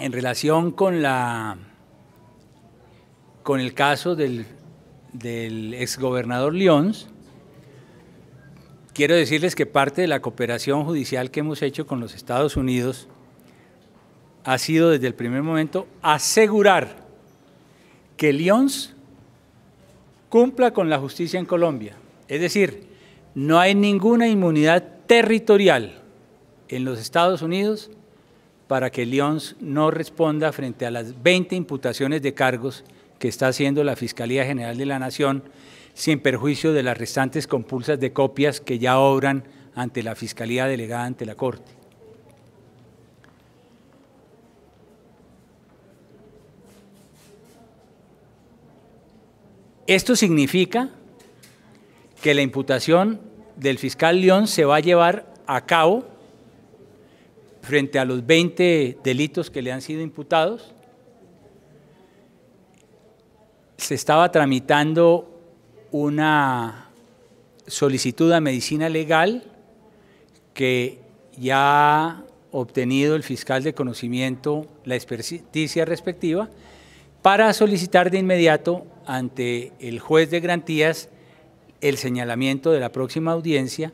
en relación con la con el caso del, del exgobernador Lyons, quiero decirles que parte de la cooperación judicial que hemos hecho con los Estados Unidos ha sido desde el primer momento asegurar que Lyons cumpla con la justicia en Colombia. Es decir, no hay ninguna inmunidad territorial en los Estados Unidos para que Lyons no responda frente a las 20 imputaciones de cargos que está haciendo la Fiscalía General de la Nación, sin perjuicio de las restantes compulsas de copias que ya obran ante la Fiscalía delegada ante la Corte. Esto significa que la imputación del fiscal León se va a llevar a cabo frente a los 20 delitos que le han sido imputados, se estaba tramitando una solicitud a medicina legal que ya ha obtenido el fiscal de conocimiento la experticia respectiva para solicitar de inmediato ante el juez de garantías el señalamiento de la próxima audiencia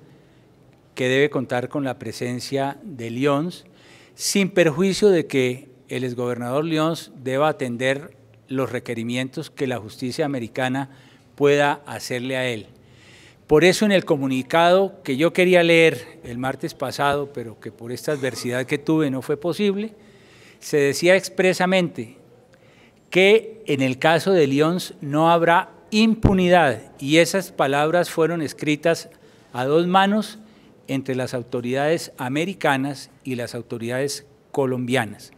que debe contar con la presencia de Lyons sin perjuicio de que el exgobernador Lyons deba atender los requerimientos que la justicia americana pueda hacerle a él. Por eso en el comunicado que yo quería leer el martes pasado, pero que por esta adversidad que tuve no fue posible, se decía expresamente que en el caso de Lyons no habrá impunidad y esas palabras fueron escritas a dos manos entre las autoridades americanas y las autoridades colombianas.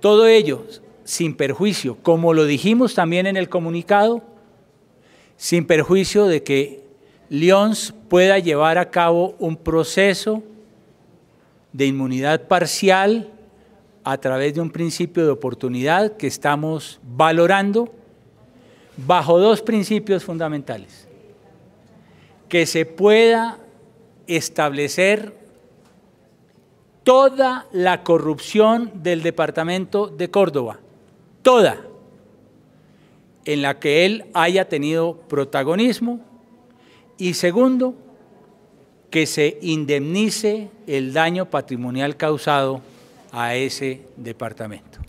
Todo ello sin perjuicio, como lo dijimos también en el comunicado, sin perjuicio de que Lyons pueda llevar a cabo un proceso de inmunidad parcial a través de un principio de oportunidad que estamos valorando bajo dos principios fundamentales. Que se pueda establecer toda la corrupción del departamento de Córdoba, toda, en la que él haya tenido protagonismo y segundo, que se indemnice el daño patrimonial causado a ese departamento.